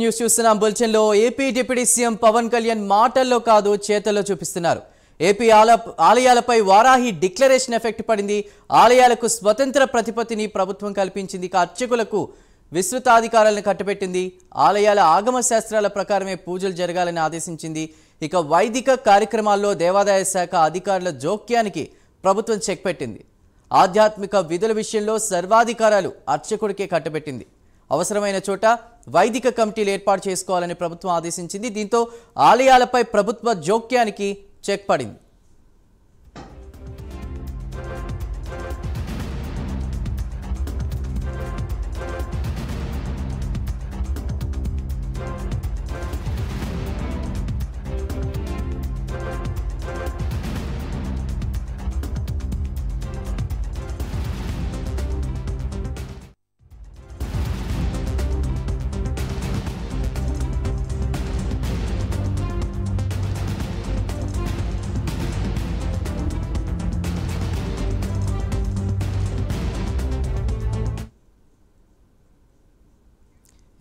news చూస్తున్నాం bulletin లో AP deputy CM Pawan Kalyan మాటల్లో కాదు చేతల్లో చూపిస్తున్నారు ఏపీ ఆలయాలపై వారాహి డిక్లరేషన్ ఎఫెక్ట్ పడింది ఆలయాలకు స్వతంత్ర ప్రతిపత్తిని ప్రభుత్వం కల్పించింది అర్చకులకు విస్తృతాధికారాలను కట్టబెట్టింది ఆలయాల ఆగమ శాస్త్రాల ప్రకారమే పూజలు జరగాలని ఆదేశించింది ఇక వైదిక కార్యక్రమాల్లో దేవాదాయ శాఖ అధికారుల జోక్యానికి ప్రభుత్వం చెక్ పెట్టింది ఆధ్యాత్మిక విధుల విషయంలో సర్వాధికారాలు అర్చకుడికే కట్టబెట్టింది అవసరమైన చోట వైదిక కమిటీలు ఏర్పాటు చేసుకోవాలని ప్రభుత్వం ఆదేశించింది దీంతో ఆలయాలపై ప్రభుత్వ జోక్యానికి చెక్ పడింది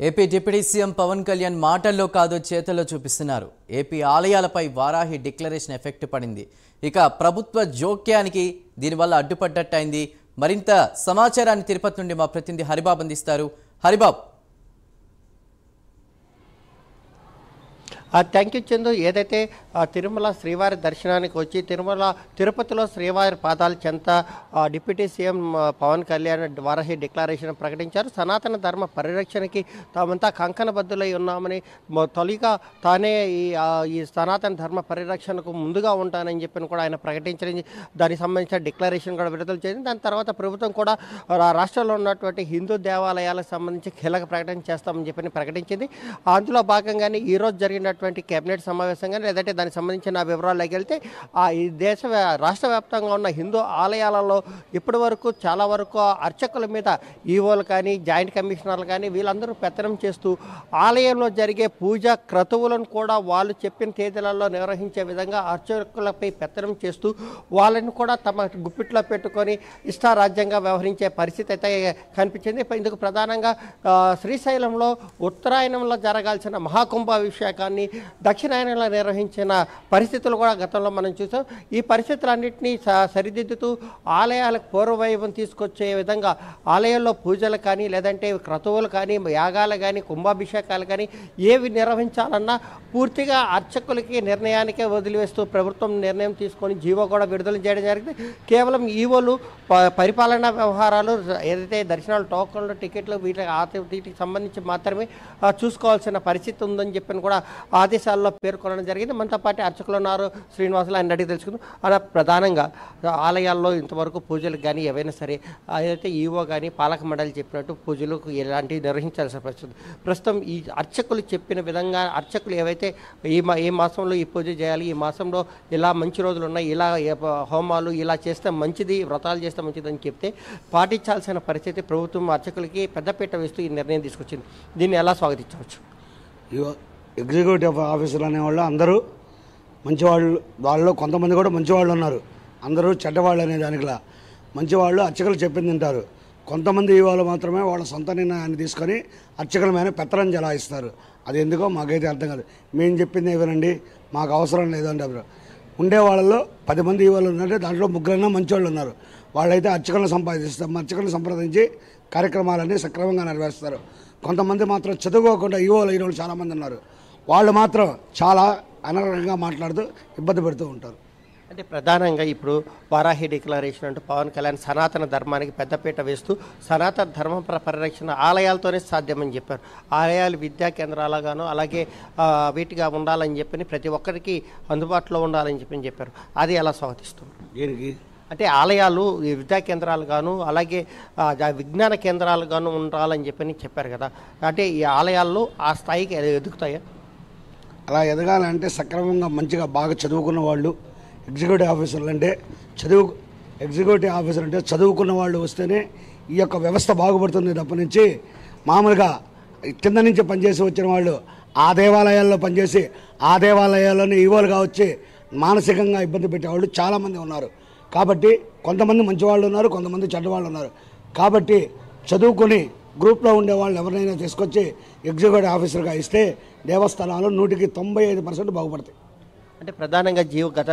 AP deputy CM Pawan Kalyan మాటల్లో కాదు చేతల్లో చూపిస్తున్నారు ఏపీ ఆలయాలపై వారాహి డిక్లరేషన్ ఎఫెక్ట్ పడింది ఇక ప్రభుత్వ జోక్యానికి దీనివల్ల అడ్డుపడ్డట్టయింది మరింత సమాచారాన్ని తిరుపతి నుండి మా ప్రతినిధి హరిబాబు అందిస్తారు హరిబాబు థ్యాంక్ యూ చందు ఏదైతే తిరుమల శ్రీవారి దర్శనానికి వచ్చి తిరుమల తిరుపతిలో శ్రీవారి పాదాలు చెంత deputy CM Pawan Kalyan Varahi declaration ప్రకటించారు సనాతన ధర్మ పరిరక్షణకి తామంతా కంకణబద్ధులై ఉన్నామని తొలిగా తానే ఈ ఈ సనాతన ధర్మ పరిరక్షణకు ముందుగా ఉంటానని చెప్పి కూడా ఆయన ప్రకటించడం దానికి సంబంధించిన డిక్లరేషన్ కూడా విడుదల చేసింది దాని తర్వాత ప్రభుత్వం కూడా రాష్ట్రంలో ఉన్నటువంటి హిందూ దేవాలయాలకు సంబంధించి కీలక ప్రకటన చేస్తామని చెప్పి ప్రకటించింది అందులో భాగంగానే ఈరోజు జరిగినట్టు జరిగినటువంటి కేబినెట్ సమావేశం కానీ లేదంటే దానికి సంబంధించిన వివరాలు వెళ్తే ఆ ఈ దేశ రాష్ట్ర వ్యాప్తంగా ఉన్న హిందూ ఆలయాలలో ఇప్పటి వరకు చాలా వరకు అర్చకుల మీద ఈవోలు కానీ జాయింట్ కమిషనర్లు కానీ వీళ్ళందరూ పెత్తనం చేస్తూ ఆలయంలో జరిగే పూజా క్రతువులను కూడా వాళ్ళు చెప్పిన తేదీలలో నిర్వహించే విధంగా అర్చకులపై పెత్తనం చేస్తూ వాళ్ళని కూడా తమ గుప్పిట్లో పెట్టుకొని ఇష్టారాజ్యంగా వ్యవహరించే పరిస్థితి అయితే కనిపించింది ఇందుకు ప్రధానంగా శ్రీశైలంలో ఉత్తరాయణంలో జరగాల్సిన మహాకుంభాభిషేకాన్ని దక్షిణాయనంలో నిర్వహించిన పరిస్థితులు కూడా గతంలో మనం చూసాం ఈ పరిస్థితులన్నింటినీ సరిదిద్దుతూ ఆలయాలకు పూర్వవైభవం తీసుకొచ్చే విధంగా ఆలయాల్లో పూజలు కానీ లేదంటే క్రతువులు కానీ యాగాలు కానీ కుంభాభిషేకాలు కానీ ఏవి నిర్వహించాలన్నా పూర్తిగా అర్చకులకి నిర్ణయానికే వదిలివేస్తూ ప్రభుత్వం నిర్ణయం తీసుకొని జీవో కూడా విడుదల చేయడం జరిగింది కేవలం ఈవోలు పరిపాలనా వ్యవహారాలు ఏదైతే దర్శనాలు టోకన్లు టికెట్లు వీటికి ఆ సంబంధించి మాత్రమే చూసుకోవాల్సిన పరిస్థితి ఉందని చెప్పిన కూడా ఆదేశాల్లో పేర్కొనడం జరిగింది మనతో పాటు అర్చకులు ఉన్నారు శ్రీనివాసులు ఆయన అడిగి తెలుసుకుందాం అలా ప్రధానంగా ఆలయాల్లో ఇంతవరకు పూజలకు కానీ ఏవైనా సరే అదైతే ఈవో కానీ పాలక మండలి చెప్పినట్టు పూజలకు ఎలాంటివి నిర్వహించాల్సిన పరిస్థితి ప్రస్తుతం ఈ అర్చకులు చెప్పిన విధంగా అర్చకులు ఏవైతే ఈ మా ఏ మాసంలో ఈ పూజ చేయాలి ఈ మాసంలో ఇలా మంచి రోజులు ఉన్నాయి ఇలా హోమాలు ఇలా చేస్తే మంచిది వ్రతాలు చేస్తే మంచిది అని చెప్తే పాటించాల్సిన పరిస్థితి ప్రభుత్వం అర్చకులకి పెద్దపీట వేస్తూ ఈ నిర్ణయం తీసుకొచ్చింది దీన్ని ఎలా స్వాగతించవచ్చు ఎగ్జిక్యూటివ్ ఆఫీసర్లు అనేవాళ్ళు అందరూ మంచివాళ్ళు వాళ్ళు కొంతమంది కూడా మంచివాళ్ళు ఉన్నారు అందరూ చెడ్డవాళ్ళు అనే దానికిలా మంచివాళ్ళు అర్చకులు చెప్పింది తింటారు కొంతమంది వాళ్ళు మాత్రమే వాళ్ళ సొంత నిర్ణయాన్ని తీసుకొని అర్చకుల మీద పెత్తనం జలాయిస్తారు అది ఎందుకో మాకైతే అర్థం కాదు మేము చెప్పింది ఇవ్వనండి మాకు అవసరం లేదండి అప్పుడు ఉండే వాళ్ళలో పది మంది ఇవాళ ఉన్నారంటే దాంట్లో ముగ్గురైనా మంచివాళ్ళు ఉన్నారు వాళ్ళైతే అర్చకులను సంపాదిస్తారు అర్చకులను సంప్రదించి కార్యక్రమాలన్నీ సక్రమంగా నెరవేరుస్తారు కొంతమంది మాత్రం చదువుకోకుండా ఈవోలు అయిన వాళ్ళు చాలామంది ఉన్నారు వాళ్ళు మాత్రం చాలా అనర్హంగా మాట్లాడుతూ ఇబ్బంది పెడుతూ ఉంటారు అంటే ప్రధానంగా ఇప్పుడు వారాహి డిక్లరేషన్ అంటూ పవన్ కళ్యాణ్ సనాతన ధర్మానికి పెద్దపీట వేస్తూ సనాతన ధర్మ పరిరక్షణ ఆలయాలతోనే సాధ్యమని చెప్పారు ఆలయాలు విద్యా కేంద్రాలుగాను అలాగే వీటిగా ఉండాలని చెప్పని ప్రతి ఒక్కరికి అందుబాటులో ఉండాలని చెప్పని చెప్పారు అది ఎలా స్వాగతిస్తుంది దీనికి అంటే ఆలయాలు విద్యా కేంద్రాలుగాను అలాగే విజ్ఞాన కేంద్రాలుగాను ఉండాలని చెప్పని చెప్పారు కదా అంటే ఈ ఆలయాల్లో ఆ స్థాయికి ఎదుగుతాయా అలా ఎదగాలంటే సక్రమంగా మంచిగా బాగా చదువుకున్న వాళ్ళు ఎగ్జిక్యూటివ్ ఆఫీసర్లు అంటే చదువు ఎగ్జిక్యూటివ్ ఆఫీసర్ అంటే చదువుకున్న వాళ్ళు వస్తేనే ఈ యొక్క వ్యవస్థ బాగుపడుతుంది తప్ప నుంచి మామూలుగా కింద నుంచి పనిచేసి వచ్చిన వాళ్ళు ఆ దేవాలయాల్లో పనిచేసి ఆ దేవాలయాల్లోనే ఈవోలుగా వచ్చి మానసికంగా ఇబ్బంది పెట్టేవాళ్ళు చాలామంది ఉన్నారు కాబట్టి కొంతమంది మంచివాళ్ళు ఉన్నారు కొంతమంది చెడ్డవాళ్ళు ఉన్నారు కాబట్టి చదువుకొని గ్రూప్లో ఉండే వాళ్ళు ఎవరినైనా తీసుకొచ్చి ఎగ్జిక్యూటివ్ ఆఫీసర్గా ఇస్తే దేవస్థానాలు నూటికి తొంభై ఐదు పర్సెంట్ బాగుపడతాయి అంటే ప్రధానంగా జీవ గత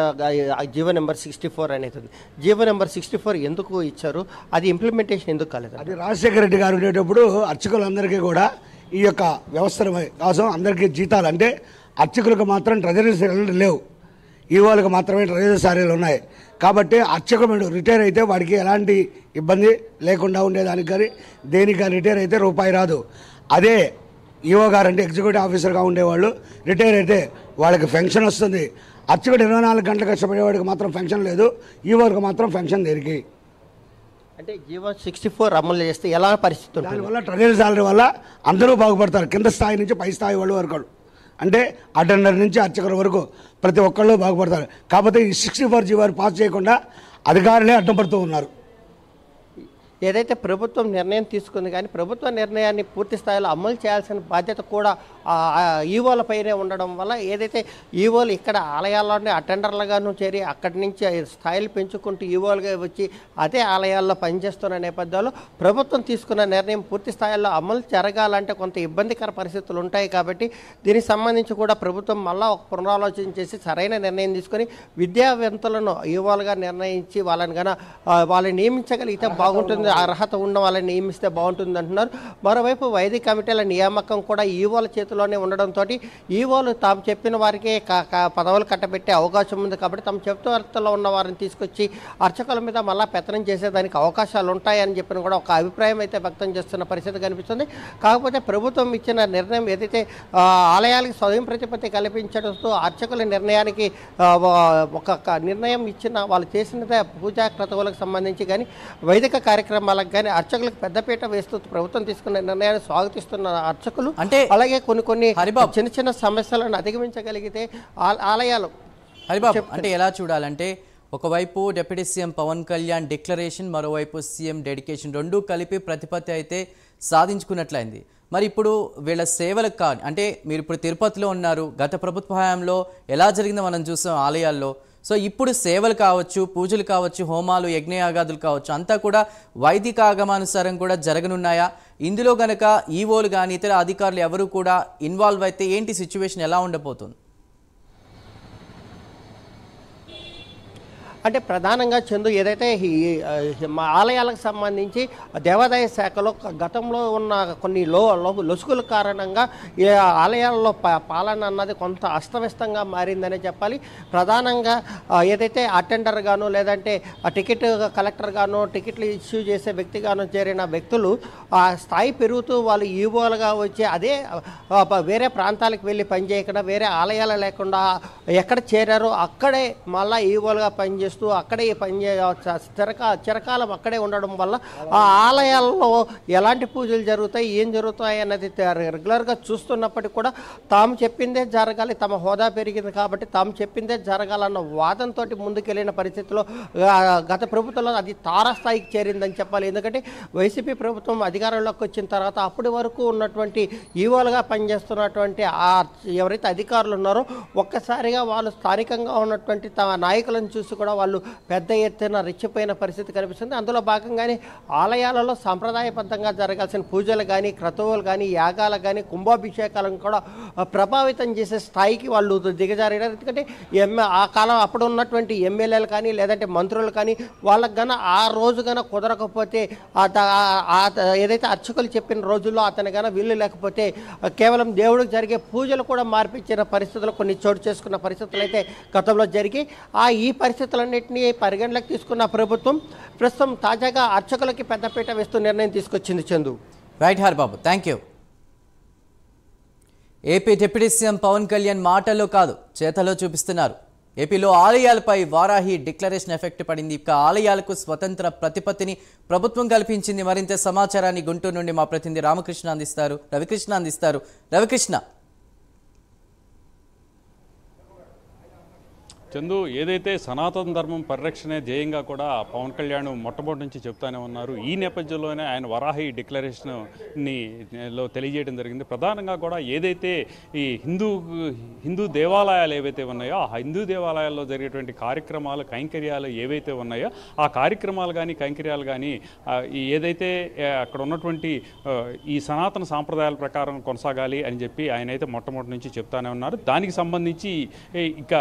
జీవో నెంబర్ సిక్స్టీ ఫోర్ అనేది ఉంది జీవో నెంబర్ సిక్స్టీ ఫోర్ ఎందుకు ఇచ్చారు అది ఇంప్లిమెంటేషన్ ఎందుకు కాలేదు అది రాజశేఖర రెడ్డి గారు ఉండేటప్పుడు అర్చకులందరికీ కూడా ఈ యొక్క వ్యవస్థల కోసం అందరికీ జీతాలు అంటే అర్చకులకు మాత్రం ట్రెజరీ శాలరీలు లేవు ఈ వాళ్ళకి మాత్రమే ట్రెజరీ సారీలు ఉన్నాయి కాబట్టి అర్చకుడు రిటైర్ అయితే వాడికి ఎలాంటి ఇబ్బంది లేకుండా ఉండేదానికి కానీ దేనికి రిటైర్ అయితే రూపాయి రాదు అదే ఈఓ గారు అంటే ఎగ్జిక్యూటివ్ ఆఫీసర్గా ఉండేవాళ్ళు రిటైర్ అయితే వాళ్ళకి పెన్షన్ వస్తుంది అచ్చగడు ఇరవై నాలుగు గంటలు కష్టపడేవాడికి మాత్రం పెన్షన్ లేదు ఈఓకి మాత్రం పెన్షన్ దేనికి అంటే జీవో సిక్స్టీ ఫోర్ అమలు చేస్తే ఎలా పరిస్థితి దానివల్ల ట్రెజరీ శాలరీ వల్ల అందరూ బాగుపడతారు కింద స్థాయి నుంచి పై స్థాయి వాళ్ళు వరకు అంటే అటెండర్ నుంచి అర్చకర వరకు ప్రతి ఒక్కళ్ళు బాగుపడతారు కాకపోతే ఈ సిక్స్టీ ఫోర్ జీవోని పాస్ చేయకుండా అధికారులే అడ్డం పడుతూ ఉన్నారు ఏదైతే ప్రభుత్వం నిర్ణయం తీసుకుంది కానీ ప్రభుత్వ నిర్ణయాన్ని పూర్తి స్థాయిలో అమలు చేయాల్సిన బాధ్యత కూడా ఈవోలపైనే ఉండడం వల్ల ఏదైతే ఈవోలు ఇక్కడ ఆలయాల్లోనే అటెండర్లుగాను చేరి అక్కడి నుంచి స్థాయిలు పెంచుకుంటూ ఈవోలుగా వచ్చి అదే ఆలయాల్లో పనిచేస్తున్న నేపథ్యంలో ప్రభుత్వం తీసుకున్న నిర్ణయం పూర్తి స్థాయిలో అమలు జరగాలంటే కొంత ఇబ్బందికర పరిస్థితులు ఉంటాయి కాబట్టి దీనికి సంబంధించి కూడా ప్రభుత్వం మళ్ళీ ఒక పునరాలోచన చేసి సరైన నిర్ణయం తీసుకొని విద్యావంతులను ఈవోలుగా నిర్ణయించి వాళ్ళని కన వాళ్ళని నియమించగలిగితే బాగుంటుంది సంబంధించిన అర్హత ఉన్న వాళ్ళని నియమిస్తే బాగుంటుంది అంటున్నారు మరోవైపు వైద్య కమిటీల నియామకం కూడా ఈవోల చేతిలోనే ఉండడంతో ఈవోలు తాము చెప్పిన వారికే పదవులు కట్టబెట్టే అవకాశం ఉంది కాబట్టి తమ చెప్తువర్తలో ఉన్న వారిని తీసుకొచ్చి అర్చకుల మీద మళ్ళీ పెత్తనం చేసేదానికి అవకాశాలు ఉంటాయని చెప్పిన కూడా ఒక అభిప్రాయం అయితే వ్యక్తం చేస్తున్న పరిస్థితి కనిపిస్తుంది కాకపోతే ప్రభుత్వం ఇచ్చిన నిర్ణయం ఏదైతే ఆలయాలకు స్వయం ప్రతిపత్తి కల్పించడంతో అర్చకుల నిర్ణయానికి ఒక నిర్ణయం ఇచ్చిన వాళ్ళు చేసిన పూజా క్రతువులకు సంబంధించి కానీ వైదిక కార్యక్రమం కార్యక్రమాలకు కానీ అర్చకులకు పెద్దపీట వేస్తూ ప్రభుత్వం తీసుకున్న నిర్ణయాన్ని స్వాగతిస్తున్న అర్చకులు అంటే అలాగే కొన్ని కొన్ని చిన్న చిన్న సమస్యలను అధిగమించగలిగితే ఆలయాలు హరిబాబు అంటే ఎలా చూడాలంటే ఒకవైపు deputy CM Pawan Kalyan declaration మరోవైపు సీఎం డెడికేషన్ రెండూ కలిపి ప్రతిపత్తి అయితే సాధించుకున్నట్లయింది మరి ఇప్పుడు వీళ్ళ సేవలకు కానీ అంటే మీరు ఇప్పుడు తిరుపతిలో ఉన్నారు గత ప్రభుత్వ హయాంలో ఎలా జరిగిందో మనం చూసాం ఆలయాల్లో సో ఇప్పుడు సేవలు కావచ్చు పూజలు కావచ్చు హోమాలు యజ్ఞయాగాదులు కావచ్చు అంతా కూడా వైదిక ఆగమానుసారం కూడా జరగనున్నాయా ఇందులో గనక ఈవోలు కానీ ఇతర అధికారులు ఎవరు కూడా ఇన్వాల్వ్ అయితే ఏంటి సిచ్యువేషన్ ఎలా ఉండబోతుంది అంటే ప్రధానంగా చందు ఏదైతే ఆలయాలకు సంబంధించి దేవాదాయ శాఖలో గతంలో ఉన్న కొన్ని లో లొసుగుల కారణంగా ఆలయాల్లో పాలన అన్నది కొంత అస్తవ్యస్తంగా మారిందనే చెప్పాలి ప్రధానంగా ఏదైతే అటెండర్ గాను లేదంటే టికెట్ కలెక్టర్ గాను టికెట్లు ఇష్యూ చేసే వ్యక్తి గాను చేరిన వ్యక్తులు ఆ స్థాయి పెరుగుతూ వాళ్ళు ఈవోలుగా వచ్చి అదే వేరే ప్రాంతాలకు వెళ్ళి పనిచేయకుండా వేరే ఆలయాలు లేకుండా ఎక్కడ చేరారో అక్కడే మళ్ళీ ఈవోలుగా పనిచేస్తూ చేస్తూ అక్కడే పని చిరకా చిరకాలం అక్కడే ఉండడం వల్ల ఆ ఆలయాల్లో ఎలాంటి పూజలు జరుగుతాయి ఏం జరుగుతాయి అన్నది రెగ్యులర్గా చూస్తున్నప్పటికీ కూడా తాము చెప్పిందే జరగాలి తమ హోదా పెరిగింది కాబట్టి తాము చెప్పిందే జరగాలన్న వాదంతో ముందుకెళ్ళిన పరిస్థితిలో గత ప్రభుత్వంలో అది తారాస్థాయికి చేరిందని చెప్పాలి ఎందుకంటే వైసీపీ ప్రభుత్వం అధికారంలోకి వచ్చిన తర్వాత అప్పటి వరకు ఉన్నటువంటి ఈవోలుగా పనిచేస్తున్నటువంటి ఆ ఎవరైతే అధికారులు ఉన్నారో ఒక్కసారిగా వాళ్ళు స్థానికంగా ఉన్నటువంటి తమ నాయకులను చూసి కూడా వాళ్ళు పెద్ద ఎత్తున రెచ్చిపోయిన పరిస్థితి కనిపిస్తుంది అందులో భాగంగానే ఆలయాలలో సాంప్రదాయబద్ధంగా జరగాల్సిన పూజలు కానీ క్రతువులు కానీ యాగాలు కానీ కుంభాభిషేకాలను కూడా ప్రభావితం చేసే స్థాయికి వాళ్ళు దిగజారినారు ఎందుకంటే ఎమ్మె ఆ కాలం అప్పుడు ఉన్నటువంటి ఎమ్మెల్యేలు కానీ లేదంటే మంత్రులు కానీ వాళ్ళకి గన ఆ రోజు గన కుదరకపోతే ఏదైతే అర్చకులు చెప్పిన రోజుల్లో అతను గన వీళ్ళు లేకపోతే కేవలం దేవుడికి జరిగే పూజలు కూడా మార్పించిన పరిస్థితులు కొన్ని చోటు చేసుకున్న పరిస్థితులు అయితే గతంలో జరిగి ఆ ఈ పరిస్థితుల అంశాలన్నింటినీ పరిగణలోకి తీసుకున్న ప్రభుత్వం ప్రస్తుతం తాజాగా అర్చకులకి పెద్దపీట వేస్తూ నిర్ణయం తీసుకొచ్చింది Chandu right Babu thank you AP deputy CM Pawan Kalyan మాటల్లో కాదు చేతలో చూపిస్తున్నారు ఏపీలో ఆలయాలపై వారాహి డిక్లరేషన్ ఎఫెక్ట్ పడింది ఇక ఆలయాలకు స్వతంత్ర ప్రతిపత్తిని ప్రభుత్వం కల్పించింది మరింత సమాచారాన్ని గుంటూరు నుండి మా ప్రతినిధి రామకృష్ణ అందిస్తారు రవికృష్ణ అందిస్తారు రవికృష్ణ చందు ఏదైతే సనాతన ధర్మం పరిరక్షణే ధ్యేయంగా కూడా పవన్ కళ్యాణ్ మొట్టమొదటి నుంచి చెప్తానే ఉన్నారు ఈ నేపథ్యంలోనే ఆయన వరాహి డిక్లరేషన్ని లో తెలియజేయడం జరిగింది ప్రధానంగా కూడా ఏదైతే ఈ హిందూ హిందూ దేవాలయాలు ఏవైతే ఉన్నాయో ఆ హిందూ దేవాలయాల్లో జరిగేటువంటి కార్యక్రమాలు కైంకర్యాలు ఏవైతే ఉన్నాయో ఆ కార్యక్రమాలు కానీ కైంకర్యాలు కానీ ఏదైతే అక్కడ ఉన్నటువంటి ఈ సనాతన సాంప్రదాయాల ప్రకారం కొనసాగాలి అని చెప్పి ఆయన అయితే మొట్టమొదటి నుంచి చెప్తానే ఉన్నారు దానికి సంబంధించి ఇక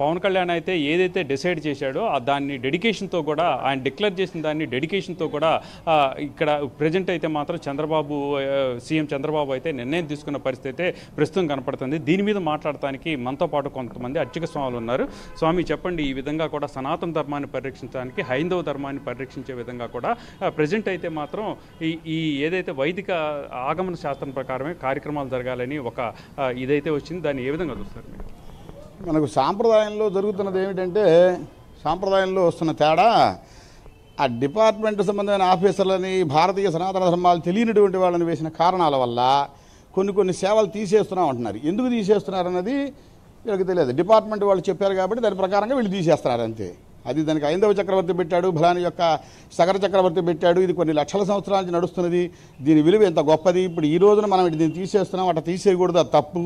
పవన్ కళ్యాణ్ అయితే ఏదైతే డిసైడ్ చేశాడో దాన్ని డెడికేషన్తో కూడా ఆయన డిక్లేర్ చేసిన దాన్ని డెడికేషన్తో కూడా ఇక్కడ ప్రజెంట్ అయితే మాత్రం చంద్రబాబు సీఎం చంద్రబాబు అయితే నిర్ణయం తీసుకున్న పరిస్థితి అయితే ప్రస్తుతం కనపడుతుంది దీని మీద మాట్లాడటానికి మనతో పాటు కొంతమంది అర్చక స్వాములు ఉన్నారు స్వామి చెప్పండి ఈ విధంగా కూడా సనాతన ధర్మాన్ని పరిరక్షించడానికి హైందవ ధర్మాన్ని పరిరక్షించే విధంగా కూడా ప్రజెంట్ అయితే మాత్రం ఈ ఈ ఏదైతే వైదిక ఆగమన శాస్త్రం ప్రకారమే కార్యక్రమాలు జరగాలని ఒక ఇదైతే వచ్చింది దాన్ని ఏ విధంగా చూస్తారు మీరు మనకు సాంప్రదాయంలో జరుగుతున్నది ఏమిటంటే సాంప్రదాయంలో వస్తున్న తేడా ఆ డిపార్ట్మెంట్ సంబంధమైన ఆఫీసర్లని భారతీయ సనాతన ధర్మాలు తెలియనటువంటి వాళ్ళని వేసిన కారణాల వల్ల కొన్ని కొన్ని సేవలు తీసేస్తున్నాం అంటున్నారు ఎందుకు తీసేస్తున్నారు అన్నది వీళ్ళకి తెలియదు డిపార్ట్మెంట్ వాళ్ళు చెప్పారు కాబట్టి దాని ప్రకారంగా వీళ్ళు తీసేస్తున్నారు అంతే అది దానికి ఐందవ చక్రవర్తి పెట్టాడు భలాని యొక్క సగర చక్రవర్తి పెట్టాడు ఇది కొన్ని లక్షల సంవత్సరాల నుంచి నడుస్తున్నది దీని విలువ ఎంత గొప్పది ఇప్పుడు ఈ రోజున మనం దీన్ని తీసేస్తున్నాం అట్లా తీసేయకూడదు తప్పు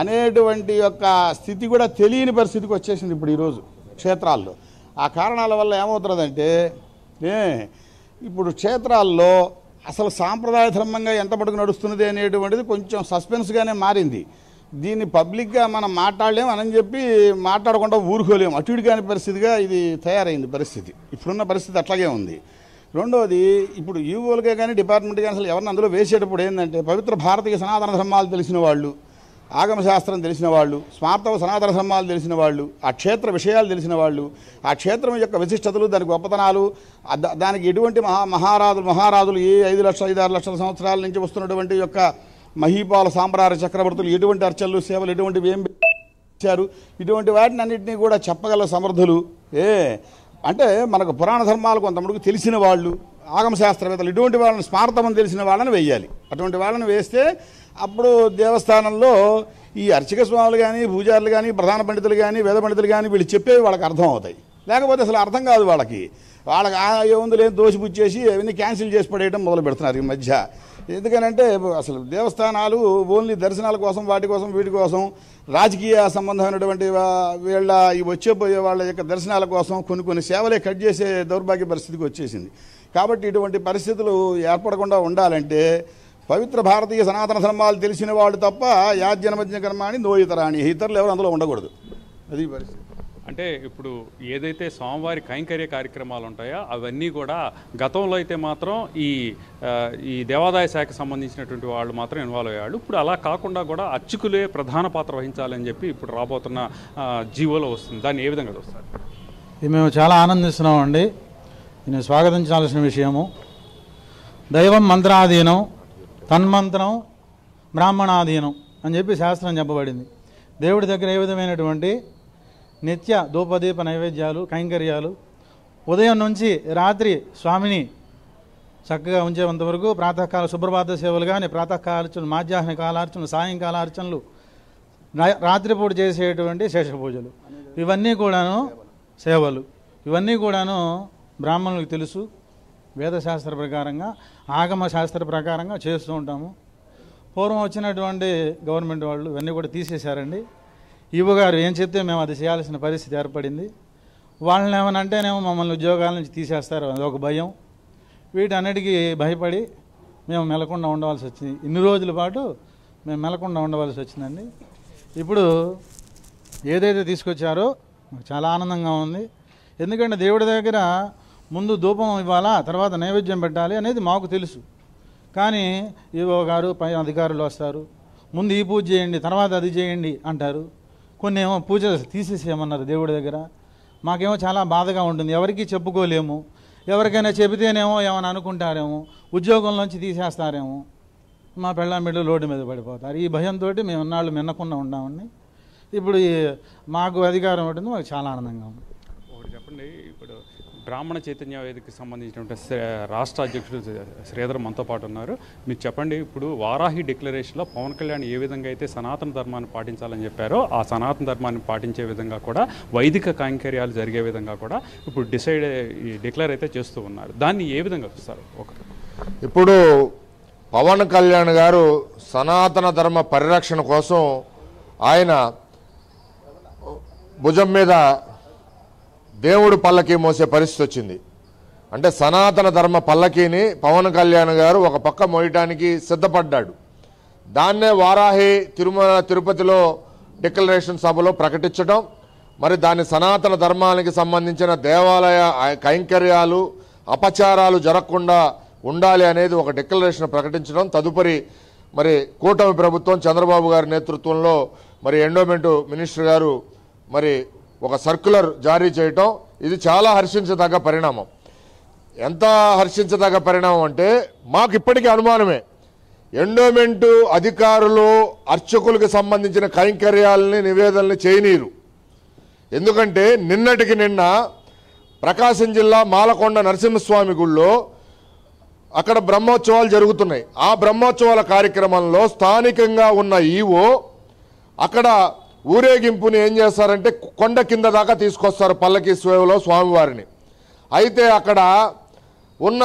అనేటువంటి యొక్క స్థితి కూడా తెలియని పరిస్థితికి వచ్చేసింది ఇప్పుడు ఈరోజు క్షేత్రాల్లో ఆ కారణాల వల్ల ఏమవుతుందంటే ఇప్పుడు క్షేత్రాల్లో అసలు సాంప్రదాయ ధర్మంగా ఎంత పడుకు నడుస్తున్నది అనేటువంటిది కొంచెం సస్పెన్స్గానే మారింది దీన్ని పబ్లిక్గా మనం మాట్లాడలేము అని చెప్పి మాట్లాడకుండా ఊరుకోలేం ఇటు కాని పరిస్థితిగా ఇది తయారైంది పరిస్థితి ఇప్పుడున్న పరిస్థితి అట్లాగే ఉంది రెండవది ఇప్పుడు యూఓలుగా కానీ డిపార్ట్మెంట్ కానీ అసలు ఎవరిని అందులో వేసేటప్పుడు ఏంటంటే పవిత్ర భారతీయ సనాతన ధర్మాలు తెలిసిన వాళ్ళు ఆగమశాస్త్రం తెలిసిన వాళ్ళు స్మార్తవ సనాతన ధర్మాలు తెలిసిన వాళ్ళు ఆ క్షేత్ర విషయాలు తెలిసిన వాళ్ళు ఆ క్షేత్రం యొక్క విశిష్టతలు దాని గొప్పతనాలు దానికి ఎటువంటి మహా మహారాజులు మహారాజులు ఏ ఐదు లక్షల ఐదు ఆరు లక్షల సంవత్సరాల నుంచి వస్తున్నటువంటి యొక్క మహీపాల సాంబ్రార చక్రవర్తులు ఎటువంటి అర్చనలు సేవలు ఎటువంటివి ఏం ఇచ్చారు ఇటువంటి వాటిని అన్నింటినీ కూడా చెప్పగల సమర్థులు ఏ అంటే మనకు పురాణ ధర్మాలు కొంతమందికి తెలిసిన వాళ్ళు ఆగమశాస్త్రవేత్తలు ఇటువంటి వాళ్ళని స్మార్థమం తెలిసిన వాళ్ళని వేయాలి అటువంటి వాళ్ళని వేస్తే అప్పుడు దేవస్థానంలో ఈ అర్చక స్వాములు కానీ పూజారులు కానీ ప్రధాన పండితులు కానీ వేద పండితులు కానీ వీళ్ళు చెప్పేవి వాళ్ళకి అర్థం అవుతాయి లేకపోతే అసలు అర్థం కాదు వాళ్ళకి వాళ్ళకి ఏముంది లేదు దోషి పుచ్చేసి అవన్నీ క్యాన్సిల్ చేసి పడేయడం మొదలు పెడుతున్నారు ఈ మధ్య ఎందుకనంటే అసలు దేవస్థానాలు ఓన్లీ దర్శనాల కోసం వాటి కోసం వీటి కోసం రాజకీయ సంబంధమైనటువంటి వీళ్ళ వచ్చే పోయే వాళ్ళ యొక్క దర్శనాల కోసం కొన్ని కొన్ని సేవలే కట్ చేసే దౌర్భాగ్య పరిస్థితికి వచ్చేసింది కాబట్టి ఇటువంటి పరిస్థితులు ఏర్పడకుండా ఉండాలంటే పవిత్ర భారతీయ సనాతన ధర్మాలు తెలిసిన వాళ్ళు తప్ప యాజ్జనమజ్ఞ కర్మాణి నోయితరాణి ఇతరులు ఎవరు అందులో ఉండకూడదు అది పరిస్థితి అంటే ఇప్పుడు ఏదైతే స్వామివారి కైంకర్య కార్యక్రమాలు ఉంటాయో అవన్నీ కూడా గతంలో అయితే మాత్రం ఈ ఈ దేవాదాయ శాఖ సంబంధించినటువంటి వాళ్ళు మాత్రం ఇన్వాల్వ్ అయ్యాడు ఇప్పుడు అలా కాకుండా కూడా అర్చకులే ప్రధాన పాత్ర వహించాలని చెప్పి ఇప్పుడు రాబోతున్న జీవోలో వస్తుంది దాన్ని ఏ విధంగా చూస్తారు ఇది మేము చాలా ఆనందిస్తున్నామండి నేను స్వాగతించాల్సిన విషయము దైవం మంత్రాధీనం తన్మంత్రం బ్రాహ్మణాధీనం అని చెప్పి శాస్త్రం చెప్పబడింది దేవుడి దగ్గర ఏ విధమైనటువంటి నిత్య ధూపదీప నైవేద్యాలు కైంకర్యాలు ఉదయం నుంచి రాత్రి స్వామిని చక్కగా ఉంచేంత వరకు ప్రాతకాల సుప్రభాత సేవలు కానీ ప్రాతకాలార్చనలు మాధ్యాహ్న కాలార్చనలు సాయంకాల అర్చనలు రాత్రిపూట చేసేటువంటి శేష పూజలు ఇవన్నీ కూడాను సేవలు ఇవన్నీ కూడాను బ్రాహ్మణులకు తెలుసు వేదశాస్త్ర ప్రకారంగా ఆగమ శాస్త్ర ప్రకారంగా చేస్తూ ఉంటాము పూర్వం వచ్చినటువంటి గవర్నమెంట్ వాళ్ళు ఇవన్నీ కూడా తీసేశారండి ఈవో గారు ఏం చెప్తే మేము అది చేయాల్సిన పరిస్థితి ఏర్పడింది వాళ్ళని ఏమని అంటేనేమో మమ్మల్ని ఉద్యోగాల నుంచి తీసేస్తారు అది ఒక భయం వీటన్నిటికీ భయపడి మేము మెలకుండా ఉండవలసి వచ్చింది ఇన్ని రోజుల పాటు మేము మెలకుండా ఉండవలసి వచ్చిందండి ఇప్పుడు ఏదైతే తీసుకొచ్చారో చాలా ఆనందంగా ఉంది ఎందుకంటే దేవుడి దగ్గర ముందు ధూపం ఇవ్వాలా తర్వాత నైవేద్యం పెట్టాలి అనేది మాకు తెలుసు కానీ ఈవో గారు పై అధికారులు వస్తారు ముందు ఈ పూజ చేయండి తర్వాత అది చేయండి అంటారు కొన్ని ఏమో పూజలు తీసేసేయమన్నారు దేవుడి దగ్గర మాకేమో చాలా బాధగా ఉంటుంది ఎవరికి చెప్పుకోలేము ఎవరికైనా చెబితేనేమో ఏమైనా అనుకుంటారేమో ఉద్యోగంలోంచి తీసేస్తారేమో మా మీద రోడ్డు మీద పడిపోతారు ఈ భయంతో మేము ఉన్నాళ్ళు మిన్నకుండా ఉన్నామండి ఇప్పుడు మాకు అధికారం ఉంటుంది మాకు చాలా ఆనందంగా ఉంది ఒకటి చెప్పండి ఇప్పుడు బ్రాహ్మణ చైతన్య వేదికకి సంబంధించినటువంటి రాష్ట్ర అధ్యక్షుడు శ్రీధర్ మనతో పాటు ఉన్నారు మీరు చెప్పండి ఇప్పుడు వారాహి డిక్లరేషన్లో పవన్ కళ్యాణ్ ఏ విధంగా అయితే సనాతన ధర్మాన్ని పాటించాలని చెప్పారో ఆ సనాతన ధర్మాన్ని పాటించే విధంగా కూడా వైదిక కాంకర్యాలు జరిగే విధంగా కూడా ఇప్పుడు డిసైడ్ డిక్లేర్ అయితే చేస్తూ ఉన్నారు దాన్ని ఏ విధంగా చూస్తారు ఒకరు ఇప్పుడు పవన్ కళ్యాణ్ గారు సనాతన ధర్మ పరిరక్షణ కోసం ఆయన భుజం మీద దేవుడు పల్లకి మోసే పరిస్థితి వచ్చింది అంటే సనాతన ధర్మ పల్లకీని పవన్ కళ్యాణ్ గారు ఒక పక్క మోయటానికి సిద్ధపడ్డాడు దాన్నే వారాహి తిరుమల తిరుపతిలో డిక్లరేషన్ సభలో ప్రకటించడం మరి దాని సనాతన ధర్మానికి సంబంధించిన దేవాలయ కైంకర్యాలు అపచారాలు జరగకుండా ఉండాలి అనేది ఒక డిక్లరేషన్ ప్రకటించడం తదుపరి మరి కూటమి ప్రభుత్వం చంద్రబాబు గారి నేతృత్వంలో మరి ఎండోమెంటు మినిస్టర్ గారు మరి ఒక సర్క్యులర్ జారీ చేయటం ఇది చాలా హర్షించదగ్గ పరిణామం ఎంత హర్షించదగ్గ పరిణామం అంటే మాకు ఇప్పటికీ అనుమానమే ఎండోమెంటు అధికారులు అర్చకులకు సంబంధించిన కైంకర్యాలని నివేదనలు చేయనీరు ఎందుకంటే నిన్నటికి నిన్న ప్రకాశం జిల్లా మాలకొండ నరసింహస్వామి గుళ్ళో అక్కడ బ్రహ్మోత్సవాలు జరుగుతున్నాయి ఆ బ్రహ్మోత్సవాల కార్యక్రమంలో స్థానికంగా ఉన్న ఈవో అక్కడ ఊరేగింపుని ఏం చేస్తారంటే కొండ కింద దాకా తీసుకొస్తారు పల్లకి స్వేవలో స్వామివారిని అయితే అక్కడ ఉన్న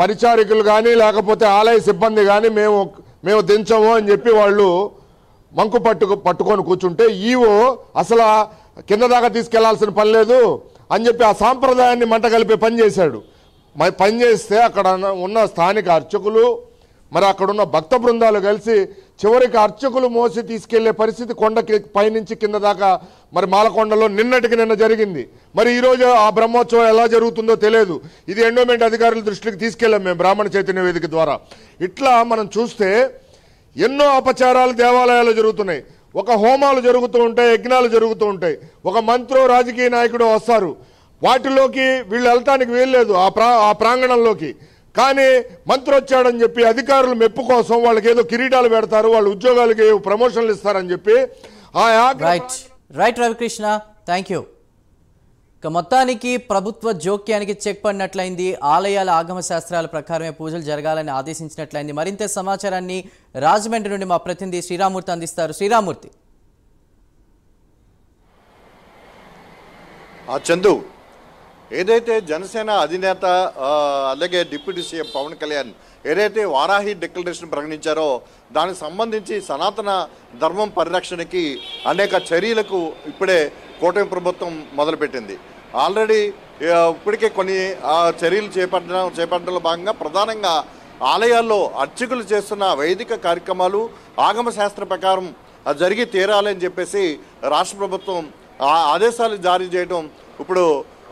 పరిచారికులు కానీ లేకపోతే ఆలయ సిబ్బంది కానీ మేము మేము దించము అని చెప్పి వాళ్ళు మంకు పట్టుకు పట్టుకొని కూర్చుంటే ఈవో అసలు కింద దాకా తీసుకెళ్లాల్సిన పని లేదు అని చెప్పి ఆ సాంప్రదాయాన్ని మంట కలిపే పని చేశాడు మరి పని చేస్తే అక్కడ ఉన్న స్థానిక అర్చకులు మరి అక్కడున్న భక్త బృందాలు కలిసి చివరికి అర్చకులు మోసి తీసుకెళ్లే పరిస్థితి కొండకి పైనుంచి కింద దాకా మరి మాలకొండలో నిన్నటికి నిన్న జరిగింది మరి ఈరోజు ఆ బ్రహ్మోత్సవం ఎలా జరుగుతుందో తెలియదు ఇది ఎండోమెంట్ అధికారుల దృష్టికి తీసుకెళ్లాం మేము బ్రాహ్మణ చైతన్య వేదిక ద్వారా ఇట్లా మనం చూస్తే ఎన్నో అపచారాలు దేవాలయాలు జరుగుతున్నాయి ఒక హోమాలు జరుగుతూ ఉంటాయి యజ్ఞాలు జరుగుతూ ఉంటాయి ఒక మంత్రో రాజకీయ నాయకుడు వస్తారు వాటిలోకి వీళ్ళు వెళ్ళటానికి వీల్లేదు ఆ ప్రా ఆ ప్రాంగణంలోకి కానీ మంత్రి వచ్చాడని చెప్పి అధికారులు మెప్పు కోసం వాళ్ళకి ఏదో కిరీటాలు పెడతారు వాళ్ళు ఉద్యోగాలకి ప్రమోషన్లు ఇస్తారని చెప్పి ఆ right right Ravikrishna thank you ఇక మొత్తానికి ప్రభుత్వ జోక్యానికి చెక్ పడినట్లయింది ఆలయాల ఆగమ శాస్త్రాల ప్రకారమే పూజలు జరగాలని ఆదేశించినట్లయింది మరింత సమాచారాన్ని రాజమండ్రి నుండి మా ప్రతినిధి శ్రీరామూర్తి అందిస్తారు శ్రీరామూర్తి చందు ఏదైతే జనసేన అధినేత అలాగే డిప్యూటీ సీఎం పవన్ కళ్యాణ్ ఏదైతే వారాహి డిక్లరేషన్ ప్రకటించారో దానికి సంబంధించి సనాతన ధర్మం పరిరక్షణకి అనేక చర్యలకు ఇప్పుడే కూటమి ప్రభుత్వం మొదలుపెట్టింది ఆల్రెడీ ఇప్పటికే కొన్ని చర్యలు చేపట్టడం చేపట్టడంలో భాగంగా ప్రధానంగా ఆలయాల్లో అర్చకులు చేస్తున్న వైదిక కార్యక్రమాలు ఆగమ శాస్త్ర ప్రకారం జరిగి తీరాలని చెప్పేసి రాష్ట్ర ప్రభుత్వం ఆదేశాలు జారీ చేయడం ఇప్పుడు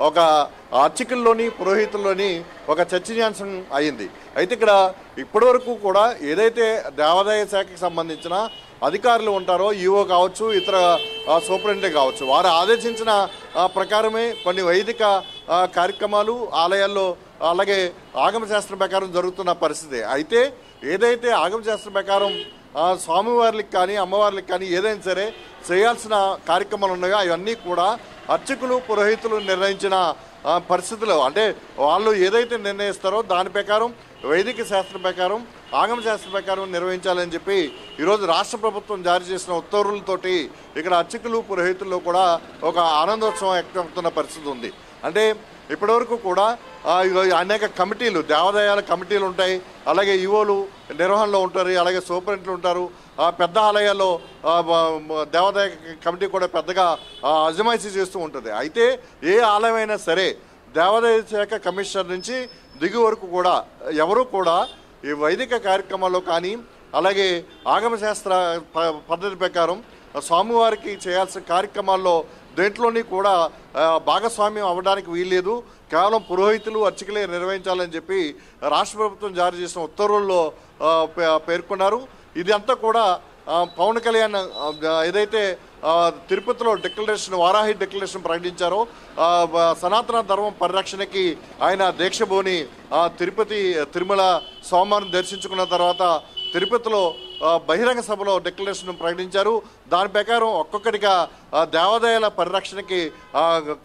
ఒక ఆర్టికల్లోని పురోహితుల్లోని ఒక చర్చనీయాంశం అయింది అయితే ఇక్కడ ఇప్పటివరకు కూడా ఏదైతే దేవాదాయ శాఖకి సంబంధించిన అధికారులు ఉంటారో ఈఓ కావచ్చు ఇతర సూపరింటెండెంట్ కావచ్చు వారు ఆదేశించిన ప్రకారమే కొన్ని వైదిక కార్యక్రమాలు ఆలయాల్లో అలాగే ఆగమశాస్త్రం ప్రకారం జరుగుతున్న పరిస్థితి అయితే ఏదైతే ఆగమశాస్త్రం ప్రకారం స్వామివారికి కానీ అమ్మవార్లకి కానీ ఏదైనా సరే చేయాల్సిన కార్యక్రమాలు ఉన్నాయో అవన్నీ కూడా అర్చకులు పురోహితులు నిర్ణయించిన పరిస్థితులు అంటే వాళ్ళు ఏదైతే నిర్ణయిస్తారో దాని ప్రకారం వైదిక శాస్త్రం ప్రకారం ఆగమ శాస్త్రం ప్రకారం నిర్వహించాలని చెప్పి ఈరోజు రాష్ట్ర ప్రభుత్వం జారీ చేసిన ఉత్తర్వులతోటి ఇక్కడ అర్చకులు పురోహితుల్లో కూడా ఒక ఆనందోత్సవం వ్యక్తమవుతున్న పరిస్థితి ఉంది అంటే ఇప్పటివరకు కూడా అనేక కమిటీలు దేవాదాయాల కమిటీలు ఉంటాయి అలాగే ఈవోలు నిర్వహణలో ఉంటారు అలాగే సూపరింట్లు ఉంటారు పెద్ద ఆలయాల్లో దేవాదాయ కమిటీ కూడా పెద్దగా అజమాయిషీ చేస్తూ ఉంటుంది అయితే ఏ ఆలయమైనా సరే దేవాదాయ శాఖ కమిషనర్ నుంచి దిగు వరకు కూడా ఎవరు కూడా ఈ వైదిక కార్యక్రమాల్లో కానీ అలాగే ఆగమశాస్త్ర పద్ధతి ప్రకారం స్వామివారికి చేయాల్సిన కార్యక్రమాల్లో దేంట్లోని కూడా భాగస్వామ్యం అవ్వడానికి వీల్లేదు కేవలం పురోహితులు అర్చకులే నిర్వహించాలని చెప్పి రాష్ట్ర ప్రభుత్వం జారీ చేసిన ఉత్తర్వుల్లో పేర్కొన్నారు ఇది అంతా కూడా పవన్ కళ్యాణ్ ఏదైతే తిరుపతిలో డిక్లరేషన్ వారాహి డిక్లరేషన్ ప్రకటించారో సనాతన ధర్మం పరిరక్షణకి ఆయన దీక్ష తిరుపతి తిరుమల సోమవారం దర్శించుకున్న తర్వాత తిరుపతిలో బహిరంగ సభలో డిక్లరేషన్ ప్రకటించారు దాని ప్రకారం ఒక్కొక్కటిగా దేవాదాయాల పరిరక్షణకి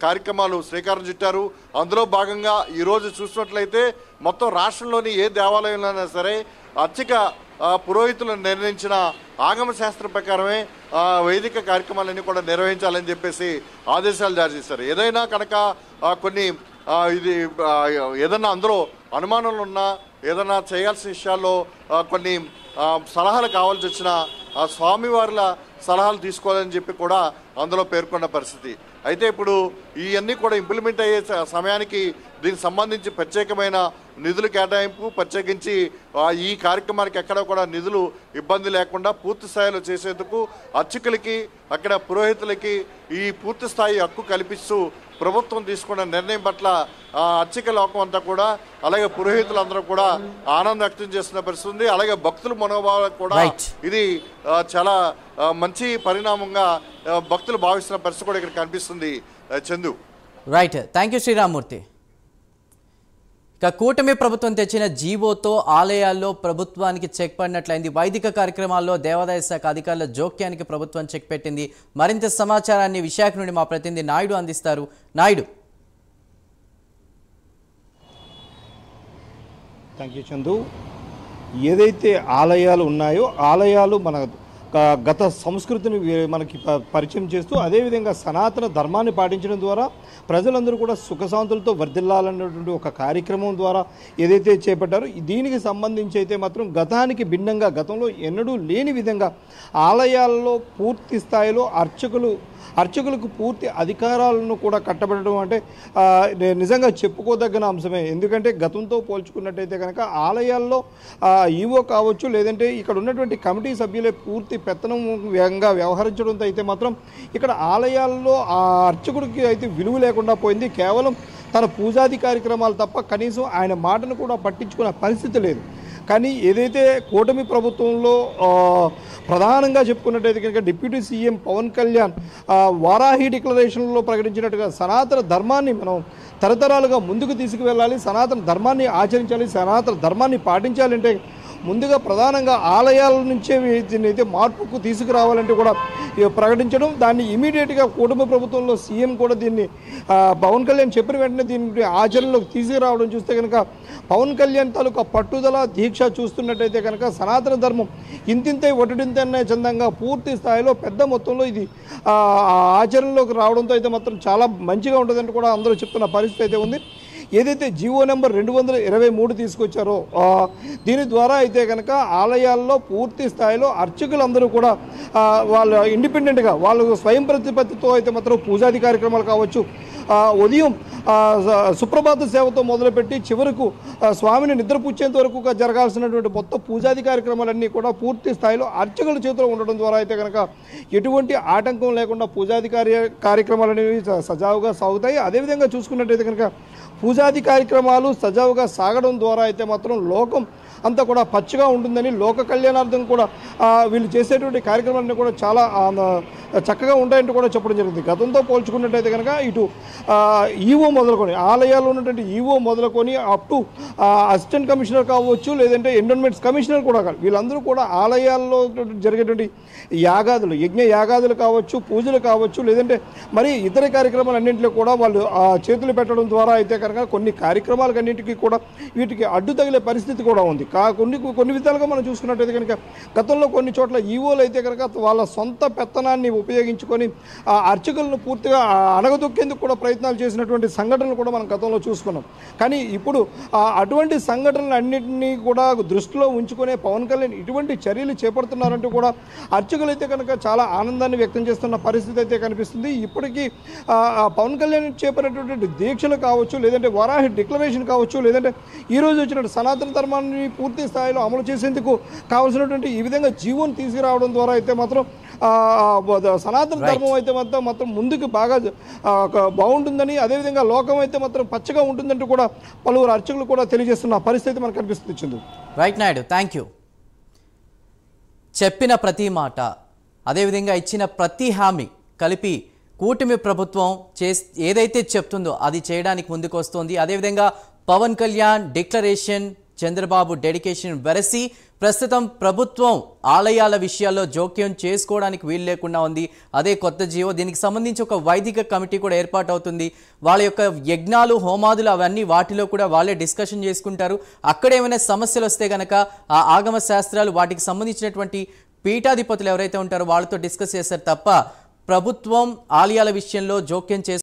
కార్యక్రమాలు శ్రీకారం చుట్టారు అందులో భాగంగా ఈరోజు చూసినట్లయితే మొత్తం రాష్ట్రంలోని ఏ దేవాలయంలోనైనా సరే అధిక పురోహితులను నిర్ణయించిన ఆగమ శాస్త్రం ప్రకారమే వైదిక కార్యక్రమాలన్నీ కూడా నిర్వహించాలని చెప్పేసి ఆదేశాలు జారీ చేశారు ఏదైనా కనుక కొన్ని ఇది ఏదన్నా అందులో అనుమానాలు ఉన్నా ఏదైనా చేయాల్సిన విషయాల్లో కొన్ని సలహాలు కావాల్సి వచ్చిన ఆ సలహాలు తీసుకోవాలని చెప్పి కూడా అందులో పేర్కొన్న పరిస్థితి అయితే ఇప్పుడు ఇవన్నీ కూడా ఇంప్లిమెంట్ అయ్యే సమయానికి దీనికి సంబంధించి ప్రత్యేకమైన నిధులు కేటాయింపు ప్రత్యేకించి ఈ కార్యక్రమానికి ఎక్కడ కూడా నిధులు ఇబ్బంది లేకుండా పూర్తి స్థాయిలో చేసేందుకు అర్చకులకి అక్కడ పురోహితులకి ఈ పూర్తి స్థాయి హక్కు కల్పిస్తూ ప్రభుత్వం తీసుకున్న నిర్ణయం పట్ల అర్చక లోకం అంతా కూడా అలాగే పురోహితులందరూ కూడా ఆనందం వ్యక్తం చేస్తున్న పరిస్థితి ఉంది అలాగే భక్తుల మనోభావాలకు కూడా ఇది చాలా మంచి పరిణామంగా భక్తులు భావిస్తున్న పరిస్థితి కూడా ఇక్కడ కనిపిస్తుంది Chandu right thank you Sriramamurthy ఇక కూటమి ప్రభుత్వం తెచ్చిన జీవోతో ఆలయాల్లో ప్రభుత్వానికి చెక్ పడినట్లయింది వైదిక కార్యక్రమాల్లో దేవాదాయ శాఖ అధికారుల జోక్యానికి ప్రభుత్వం చెక్ పెట్టింది మరింత సమాచారాన్ని విశాఖ నుండి మా ప్రతినిధి నాయుడు అందిస్తారు నాయుడు థ్యాంక్ యూ చందు ఏదైతే ఆలయాలు ఉన్నాయో ఆలయాలు మన గత సంస్కృతిని మనకి పరిచయం చేస్తూ అదేవిధంగా సనాతన ధర్మాన్ని పాటించడం ద్వారా ప్రజలందరూ కూడా సుఖశాంతులతో వర్ధిల్లాలన్నటువంటి ఒక కార్యక్రమం ద్వారా ఏదైతే చేపట్టారో దీనికి సంబంధించి అయితే మాత్రం గతానికి భిన్నంగా గతంలో ఎన్నడూ లేని విధంగా ఆలయాల్లో పూర్తి స్థాయిలో అర్చకులు అర్చకులకు పూర్తి అధికారాలను కూడా కట్టబడడం అంటే నిజంగా చెప్పుకోదగిన అంశమే ఎందుకంటే గతంతో పోల్చుకున్నట్టయితే కనుక ఆలయాల్లో ఈవో కావచ్చు లేదంటే ఇక్కడ ఉన్నటువంటి కమిటీ సభ్యులే పూర్తి పెత్తనం వేగంగా వ్యవహరించడంతో అయితే మాత్రం ఇక్కడ ఆలయాల్లో ఆ అర్చకుడికి అయితే విలువ లేకుండా పోయింది కేవలం తన పూజాది కార్యక్రమాలు తప్ప కనీసం ఆయన మాటను కూడా పట్టించుకునే పరిస్థితి లేదు కానీ ఏదైతే కూటమి ప్రభుత్వంలో ప్రధానంగా చెప్పుకున్నట్టయితే కనుక డిప్యూటీ సీఎం పవన్ కళ్యాణ్ వారాహి డిక్లరేషన్లో ప్రకటించినట్టుగా సనాతన ధర్మాన్ని మనం తరతరాలుగా ముందుకు తీసుకువెళ్ళాలి సనాతన ధర్మాన్ని ఆచరించాలి సనాతన ధర్మాన్ని పాటించాలంటే ముందుగా ప్రధానంగా ఆలయాల నుంచే అయితే మార్పుకు తీసుకురావాలంటే కూడా ప్రకటించడం దాన్ని ఇమీడియట్గా కుటుంబ ప్రభుత్వంలో సీఎం కూడా దీన్ని పవన్ కళ్యాణ్ చెప్పిన వెంటనే దీన్ని ఆచరణలోకి తీసుకురావడం చూస్తే కనుక పవన్ కళ్యాణ్ తాలూకా పట్టుదల దీక్ష చూస్తున్నట్టయితే కనుక సనాతన ధర్మం ఇంతింతై ఒటింతనే చందంగా పూర్తి స్థాయిలో పెద్ద మొత్తంలో ఇది ఆచరణలోకి రావడంతో అయితే మాత్రం చాలా మంచిగా ఉంటుందని కూడా అందరూ చెప్తున్న పరిస్థితి అయితే ఉంది ఏదైతే జీవో నెంబర్ రెండు వందల ఇరవై మూడు తీసుకొచ్చారో దీని ద్వారా అయితే కనుక ఆలయాల్లో పూర్తి స్థాయిలో అర్చకులందరూ కూడా వాళ్ళ ఇండిపెండెంట్గా వాళ్ళు స్వయం ప్రతిపత్తితో అయితే మాత్రం పూజాది కార్యక్రమాలు కావచ్చు ఉదయం సుప్రభాత సేవతో మొదలుపెట్టి చివరకు స్వామిని నిద్రపుచ్చేంత వరకు జరగాల్సినటువంటి మొత్తం పూజాది కార్యక్రమాలన్నీ కూడా పూర్తి స్థాయిలో అర్చకుల చేతిలో ఉండడం ద్వారా అయితే కనుక ఎటువంటి ఆటంకం లేకుండా పూజాది కార్య కార్యక్రమాలు అనేవి సజావుగా సాగుతాయి అదేవిధంగా చూసుకున్నట్టయితే కనుక పూజాది కార్యక్రమాలు సజావుగా సాగడం ద్వారా అయితే మాత్రం లోకం అంతా కూడా పచ్చగా ఉంటుందని లోక కళ్యాణార్థం కూడా వీళ్ళు చేసేటువంటి కార్యక్రమాలన్నీ కూడా చాలా చక్కగా ఉంటాయంటూ కూడా చెప్పడం జరిగింది గతంతో పోల్చుకున్నట్టయితే కనుక ఇటు ఈవో మొదలుకొని ఆలయాల్లో ఉన్నటువంటి ఈవో మొదలుకొని అప్ టు అసిస్టెంట్ కమిషనర్ కావచ్చు లేదంటే ఎండోన్మెంట్స్ కమిషనర్ కూడా కాదు వీళ్ళందరూ కూడా ఆలయాల్లో జరిగేటువంటి యాగాదులు యజ్ఞ యాగాదులు కావచ్చు పూజలు కావచ్చు లేదంటే మరి ఇతర కార్యక్రమాలు అన్నింటిలో కూడా వాళ్ళు చేతులు పెట్టడం ద్వారా అయితే కనుక కొన్ని అన్నింటికి కూడా వీటికి అడ్డు తగిలే పరిస్థితి కూడా ఉంది కా కొన్ని కొన్ని విధాలుగా మనం చూసుకున్నట్టయితే కనుక గతంలో కొన్ని చోట్ల ఈవోలు అయితే కనుక వాళ్ళ సొంత పెత్తనాన్ని ఉపయోగించుకొని ఆ అర్చకులను పూర్తిగా అణగదొక్కేందుకు కూడా ప్రయత్నాలు చేసినటువంటి సంఘటనలు కూడా మనం గతంలో చూసుకున్నాం కానీ ఇప్పుడు అటువంటి సంఘటనలు అన్నింటినీ కూడా దృష్టిలో ఉంచుకునే పవన్ కళ్యాణ్ ఇటువంటి చర్యలు చేపడుతున్నారంటూ కూడా అర్చకులు అయితే కనుక చాలా ఆనందాన్ని వ్యక్తం చేస్తున్న పరిస్థితి అయితే కనిపిస్తుంది ఇప్పటికీ పవన్ కళ్యాణ్ చేపట్టినటువంటి దీక్షలు కావచ్చు లేదంటే వరాహి డిక్లరేషన్ కావచ్చు లేదంటే ఈరోజు వచ్చినట్టు సనాతన ధర్మాన్ని పూర్తి స్థాయిలో అమలు చేసేందుకు కావాల్సినటువంటి ఈ విధంగా జీవోని తీసుకురావడం ద్వారా అయితే మాత్రం సనాతన ధర్మం అయితే మాత్రం మాత్రం ముందుకు బాగా బాగుంటుందని అదేవిధంగా లోకం అయితే మాత్రం పచ్చగా ఉంటుందంటూ కూడా పలువురు అర్చకులు కూడా తెలియజేస్తున్న పరిస్థితి మనకు కనిపిస్తుంది Chandu right Naidu thank you చెప్పిన ప్రతి మాట అదేవిధంగా ఇచ్చిన ప్రతి హామీ కలిపి కూటమి ప్రభుత్వం చే ఏదైతే చెప్తుందో అది చేయడానికి ముందుకు వస్తుంది అదేవిధంగా పవన్ కళ్యాణ్ డిక్లరేషన్ చంద్రబాబు డెడికేషన్ వెరసి ప్రస్తుతం ప్రభుత్వం ఆలయాల విషయాల్లో జోక్యం చేసుకోవడానికి వీలు లేకుండా ఉంది అదే కొత్త జీవో దీనికి సంబంధించి ఒక వైదిక కమిటీ కూడా ఏర్పాటు అవుతుంది వాళ్ళ యొక్క యజ్ఞాలు హోమాదులు అవన్నీ వాటిలో కూడా వాళ్ళే డిస్కషన్ చేసుకుంటారు అక్కడ ఏమైనా సమస్యలు వస్తే గనక ఆ ఆగమ శాస్త్రాలు వాటికి సంబంధించినటువంటి పీఠాధిపతులు ఎవరైతే ఉంటారో వాళ్ళతో డిస్కస్ చేస్తారు తప్ప ప్రభుత్వం ఆలయాల విషయంలో జోక్యం చేసు